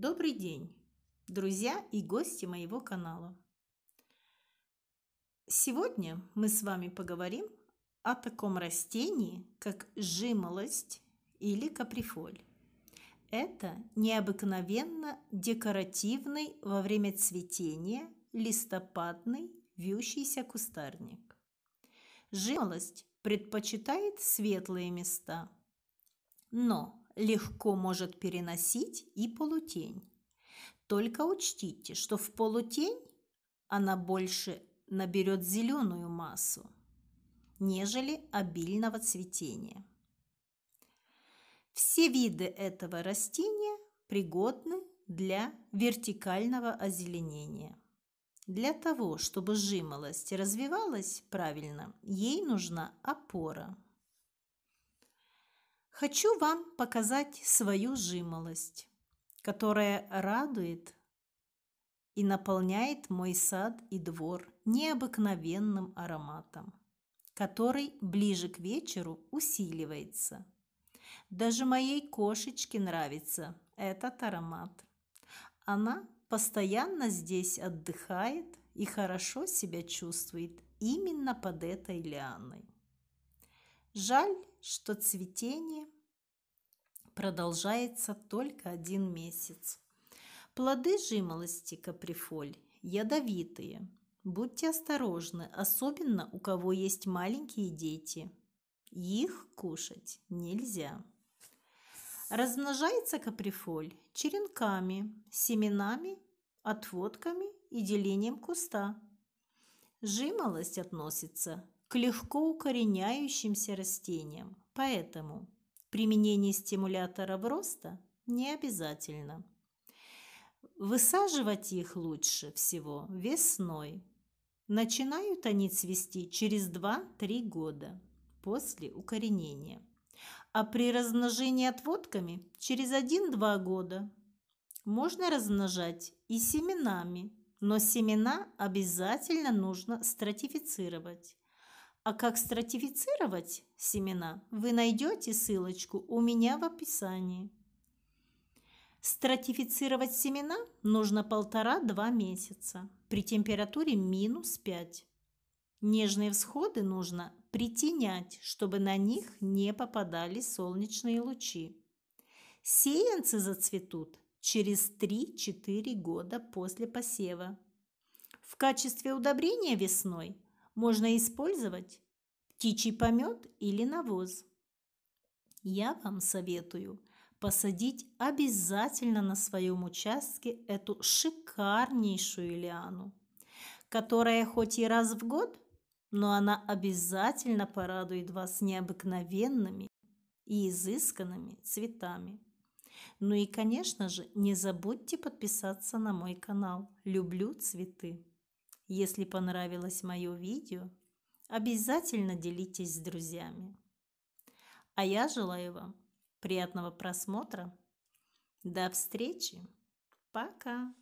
Добрый день, друзья и гости моего канала. Сегодня мы с вами поговорим о таком растении, как жимолость или каприфоль. Это необыкновенно декоративный во время цветения листопадный вьющийся кустарник. Жимолость предпочитает светлые места, но легко может переносить и полутень. Только учтите, что в полутень она больше наберет зеленую массу, нежели обильного цветения. Все виды этого растения пригодны для вертикального озеленения. Для того, чтобы жимолость развивалась правильно, ей нужна опора – Хочу вам показать свою жимолость, которая радует и наполняет мой сад и двор необыкновенным ароматом, который ближе к вечеру усиливается. Даже моей кошечке нравится этот аромат. Она постоянно здесь отдыхает и хорошо себя чувствует именно под этой лианой. Жаль, что цветение продолжается только один месяц. Плоды же жимолости каприфоль ядовитые. Будьте осторожны, особенно у кого есть маленькие дети. Их кушать нельзя. Размножается каприфоль черенками, семенами, отводками и делением куста. Жимолость относится к легко укореняющимся растениям, поэтому применение стимулятора роста не обязательно. Высаживать их лучше всего весной. Начинают они цвести через 2-3 года после укоренения, а при размножении отводками через 1-2 года. Можно размножать и семенами, но семена обязательно нужно стратифицировать а как стратифицировать семена, вы найдете ссылочку у меня в описании. Стратифицировать семена нужно полтора-два месяца при температуре минус 5. Нежные всходы нужно притенять, чтобы на них не попадали солнечные лучи. Сеянцы зацветут через 3-4 года после посева. В качестве удобрения весной можно использовать птичий помет или навоз. Я вам советую посадить обязательно на своем участке эту шикарнейшую лиану, которая хоть и раз в год, но она обязательно порадует вас необыкновенными и изысканными цветами. Ну и, конечно же, не забудьте подписаться на мой канал. Люблю цветы. Если понравилось мое видео, обязательно делитесь с друзьями. А я желаю вам приятного просмотра. До встречи. Пока.